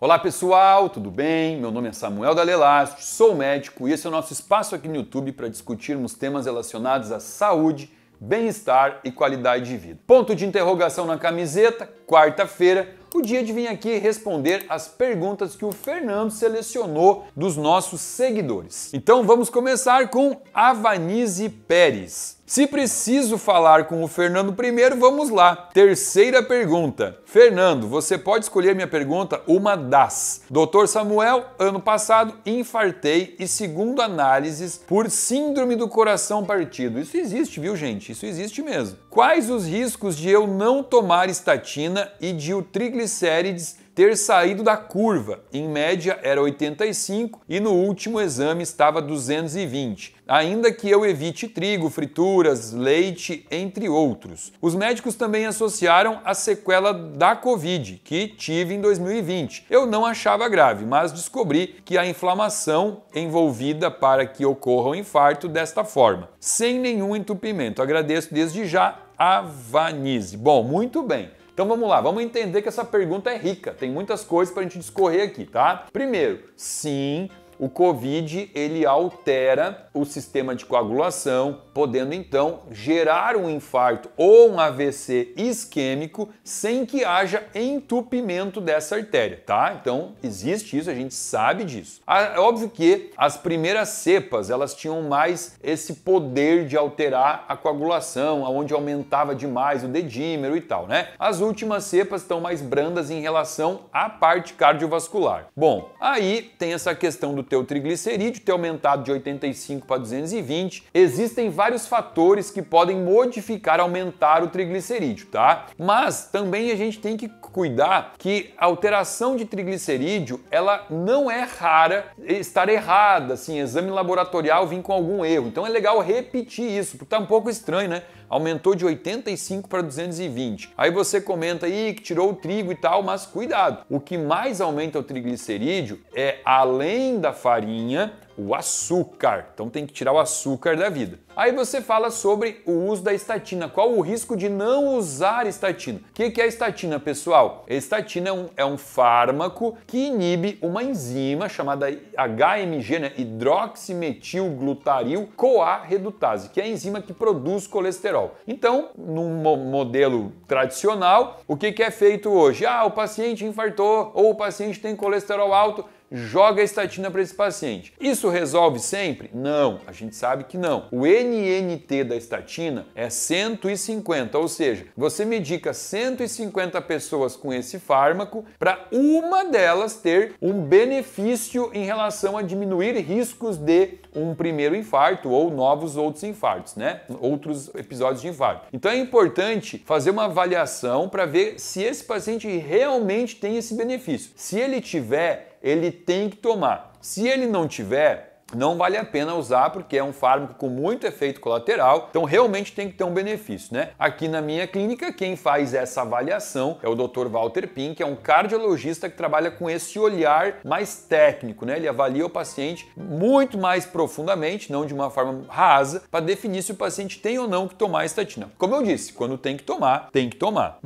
Olá pessoal, tudo bem? Meu nome é Samuel Dalelastro, sou médico e esse é o nosso espaço aqui no YouTube para discutirmos temas relacionados à saúde, bem-estar e qualidade de vida. Ponto de interrogação na camiseta, quarta-feira, o dia de vir aqui responder as perguntas que o Fernando selecionou dos nossos seguidores. Então vamos começar com Avanise Pérez. Se preciso falar com o Fernando primeiro, vamos lá. Terceira pergunta. Fernando, você pode escolher minha pergunta? Uma das. Doutor Samuel, ano passado infartei e, segundo análises, por síndrome do coração partido. Isso existe, viu, gente? Isso existe mesmo. Quais os riscos de eu não tomar estatina e de o triglicérides ter saído da curva, em média era 85 e no último exame estava 220, ainda que eu evite trigo, frituras, leite, entre outros. Os médicos também associaram a sequela da Covid, que tive em 2020. Eu não achava grave, mas descobri que a inflamação envolvida para que ocorra o um infarto desta forma, sem nenhum entupimento. Agradeço desde já a Vanise. Bom, muito bem. Então vamos lá, vamos entender que essa pergunta é rica, tem muitas coisas para a gente discorrer aqui, tá? Primeiro, sim, o COVID ele altera o sistema de coagulação, podendo então gerar um infarto ou um AVC isquêmico sem que haja entupimento dessa artéria, tá? Então existe isso, a gente sabe disso. É óbvio que as primeiras cepas elas tinham mais esse poder de alterar a coagulação, aonde aumentava demais o dedímero e tal, né? As últimas cepas estão mais brandas em relação à parte cardiovascular. Bom, aí tem essa questão do teu triglicerídeo ter aumentado de 85 para 220. Existem vários fatores que podem modificar, aumentar o triglicerídeo, tá? Mas também a gente tem que cuidar que a alteração de triglicerídeo, ela não é rara estar errada, assim, exame laboratorial vir com algum erro. Então é legal repetir isso, porque tá um pouco estranho, né? aumentou de 85 para 220. Aí você comenta aí que tirou o trigo e tal, mas cuidado. O que mais aumenta o triglicerídeo é além da farinha, o açúcar. Então tem que tirar o açúcar da vida. Aí você fala sobre o uso da estatina. Qual o risco de não usar estatina? O que é estatina, pessoal? A estatina é um, é um fármaco que inibe uma enzima chamada HMG, né? hidroximetilglutaril CoA redutase, que é a enzima que produz colesterol. Então, num modelo tradicional, o que é feito hoje? Ah, o paciente infartou ou o paciente tem colesterol alto joga a estatina para esse paciente. Isso resolve sempre? Não, a gente sabe que não. O NNT da estatina é 150, ou seja, você medica 150 pessoas com esse fármaco para uma delas ter um benefício em relação a diminuir riscos de um primeiro infarto ou novos outros infartos, né? Outros episódios de infarto. Então é importante fazer uma avaliação para ver se esse paciente realmente tem esse benefício. Se ele tiver, ele tem que tomar. Se ele não tiver, não vale a pena usar porque é um fármaco com muito efeito colateral, então realmente tem que ter um benefício, né? Aqui na minha clínica, quem faz essa avaliação é o Dr. Walter Pin, que é um cardiologista que trabalha com esse olhar mais técnico, né? Ele avalia o paciente muito mais profundamente, não de uma forma rasa, para definir se o paciente tem ou não que tomar estatina. Como eu disse, quando tem que tomar, tem que tomar.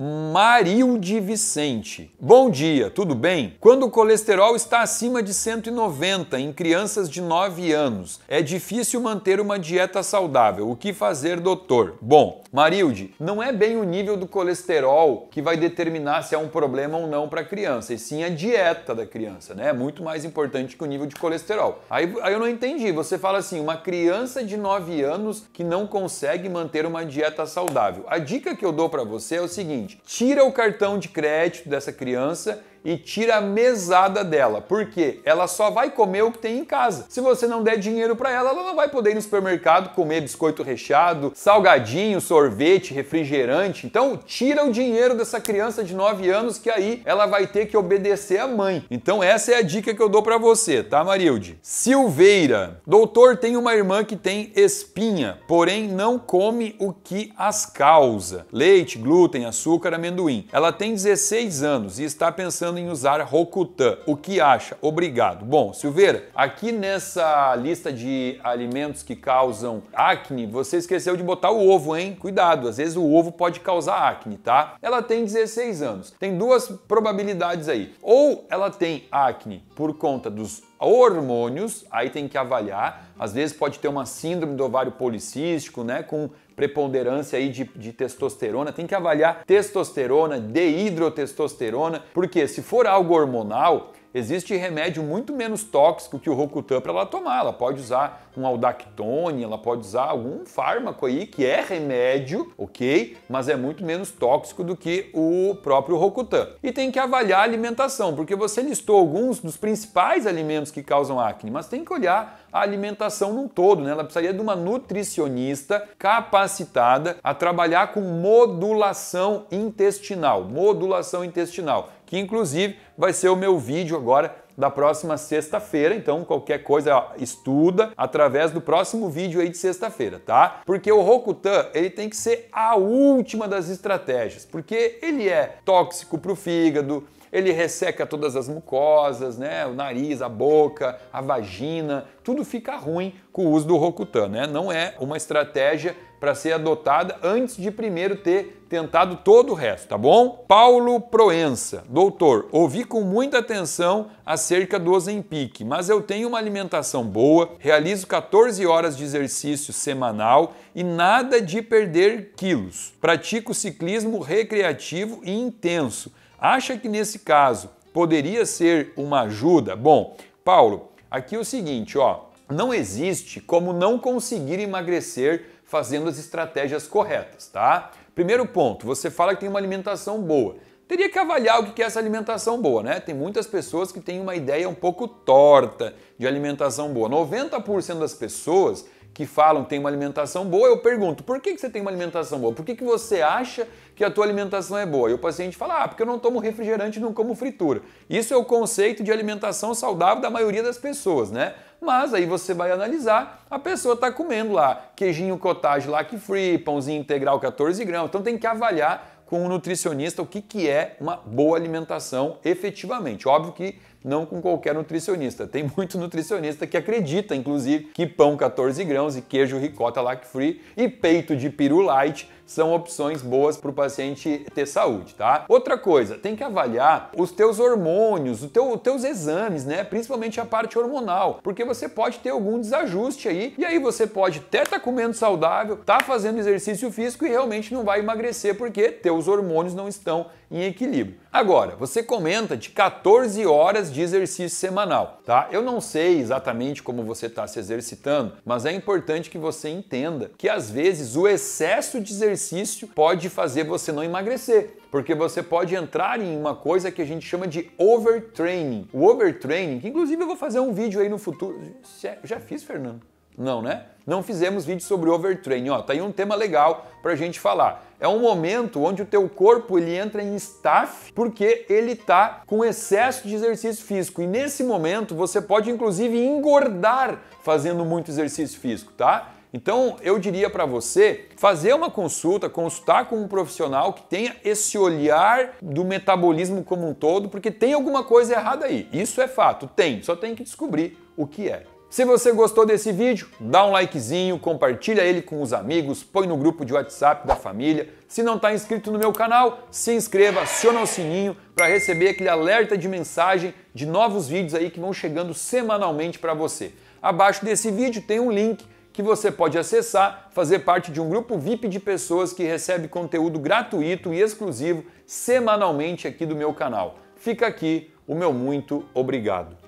de Vicente. Bom dia, tudo bem? Quando o colesterol está acima de 190 em crianças de 9 anos. É difícil manter uma dieta saudável. O que fazer, doutor? Bom, Marilde, não é bem o nível do colesterol que vai determinar se é um problema ou não para a criança, e sim a dieta da criança, né? É muito mais importante que o nível de colesterol. Aí, aí eu não entendi. Você fala assim, uma criança de 9 anos que não consegue manter uma dieta saudável. A dica que eu dou para você é o seguinte: tira o cartão de crédito dessa criança e tira a mesada dela, porque ela só vai comer o que tem em casa. Se você não der dinheiro para ela, ela não vai poder ir no supermercado comer biscoito recheado, salgadinho, sorvete, refrigerante. Então, tira o dinheiro dessa criança de 9 anos que aí ela vai ter que obedecer a mãe. Então, essa é a dica que eu dou para você, tá, Marilde? Silveira. Doutor, tem uma irmã que tem espinha, porém não come o que as causa: leite, glúten, açúcar, amendoim. Ela tem 16 anos e está pensando pensando em usar Rokutan. O que acha? Obrigado. Bom, Silveira, aqui nessa lista de alimentos que causam acne, você esqueceu de botar o ovo, hein? Cuidado, às vezes o ovo pode causar acne, tá? Ela tem 16 anos. Tem duas probabilidades aí. Ou ela tem acne por conta dos hormônios, aí tem que avaliar. Às vezes pode ter uma síndrome do ovário policístico, né? Com preponderância aí de, de, testosterona, tem que avaliar testosterona, hidrotestosterona, porque se for algo hormonal, Existe remédio muito menos tóxico que o Rocutan para ela tomar. Ela pode usar um Aldactone, ela pode usar algum fármaco aí que é remédio, ok? Mas é muito menos tóxico do que o próprio Rocutan. E tem que avaliar a alimentação, porque você listou alguns dos principais alimentos que causam acne, mas tem que olhar a alimentação num todo, né? Ela precisaria de uma nutricionista capacitada a trabalhar com modulação intestinal. Modulação intestinal que inclusive vai ser o meu vídeo agora da próxima sexta-feira. Então, qualquer coisa, estuda através do próximo vídeo aí de sexta-feira, tá? Porque o Rokutan, ele tem que ser a última das estratégias, porque ele é tóxico para o fígado, ele resseca todas as mucosas, né? O nariz, a boca, a vagina, tudo fica ruim com o uso do Rokutan, né? Não é uma estratégia para ser adotada antes de primeiro ter tentado todo o resto, tá bom? Paulo Proença, doutor, ouvi com muita atenção acerca do Ozempic, mas eu tenho uma alimentação boa, realizo 14 horas de exercício semanal e nada de perder quilos. Pratico ciclismo recreativo e intenso. Acha que nesse caso poderia ser uma ajuda? Bom, Paulo, aqui é o seguinte, ó, não existe como não conseguir emagrecer fazendo as estratégias corretas, tá? Primeiro ponto, você fala que tem uma alimentação boa. Teria que avaliar o que é essa alimentação boa, né? Tem muitas pessoas que têm uma ideia um pouco torta de alimentação boa. 90% das pessoas que falam que tem uma alimentação boa, eu pergunto, por que, que você tem uma alimentação boa? Por que, que você acha que a tua alimentação é boa? E o paciente fala, ah, porque eu não tomo refrigerante e não como fritura. Isso é o conceito de alimentação saudável da maioria das pessoas, né? Mas aí você vai analisar, a pessoa está comendo lá queijinho cottage lac free, pãozinho integral 14 gramas, então tem que avaliar com o um nutricionista o que, que é uma boa alimentação efetivamente. Óbvio que não com qualquer nutricionista. Tem muito nutricionista que acredita, inclusive, que pão 14 grãos e queijo ricota lac-free e peito de peru light são opções boas para o paciente ter saúde, tá? Outra coisa, tem que avaliar os teus hormônios, o teu, os teus exames, né? Principalmente a parte hormonal, porque você pode ter algum desajuste aí e aí você pode até estar tá comendo saudável, tá fazendo exercício físico e realmente não vai emagrecer porque teus hormônios não estão em equilíbrio. Agora, você comenta de 14 horas de exercício semanal, tá? Eu não sei exatamente como você está se exercitando, mas é importante que você entenda que às vezes o excesso de exercício pode fazer você não emagrecer porque você pode entrar em uma coisa que a gente chama de overtraining. O overtraining, que inclusive eu vou fazer um vídeo aí no futuro. Já fiz, Fernando? Não, né? Não fizemos vídeo sobre overtrain. Ó, tá aí um tema legal para a gente falar. É um momento onde o teu corpo ele entra em staff porque ele tá com excesso de exercício físico. E nesse momento você pode inclusive engordar fazendo muito exercício físico, tá? Então, eu diria para você fazer uma consulta, consultar com um profissional que tenha esse olhar do metabolismo como um todo, porque tem alguma coisa errada aí. Isso é fato, tem, só tem que descobrir o que é. Se você gostou desse vídeo, dá um likezinho, compartilha ele com os amigos, põe no grupo de WhatsApp da família. Se não está inscrito no meu canal, se inscreva, aciona o sininho para receber aquele alerta de mensagem de novos vídeos aí que vão chegando semanalmente para você. Abaixo desse vídeo tem um link que você pode acessar, fazer parte de um grupo VIP de pessoas que recebe conteúdo gratuito e exclusivo semanalmente aqui do meu canal. Fica aqui o meu muito obrigado.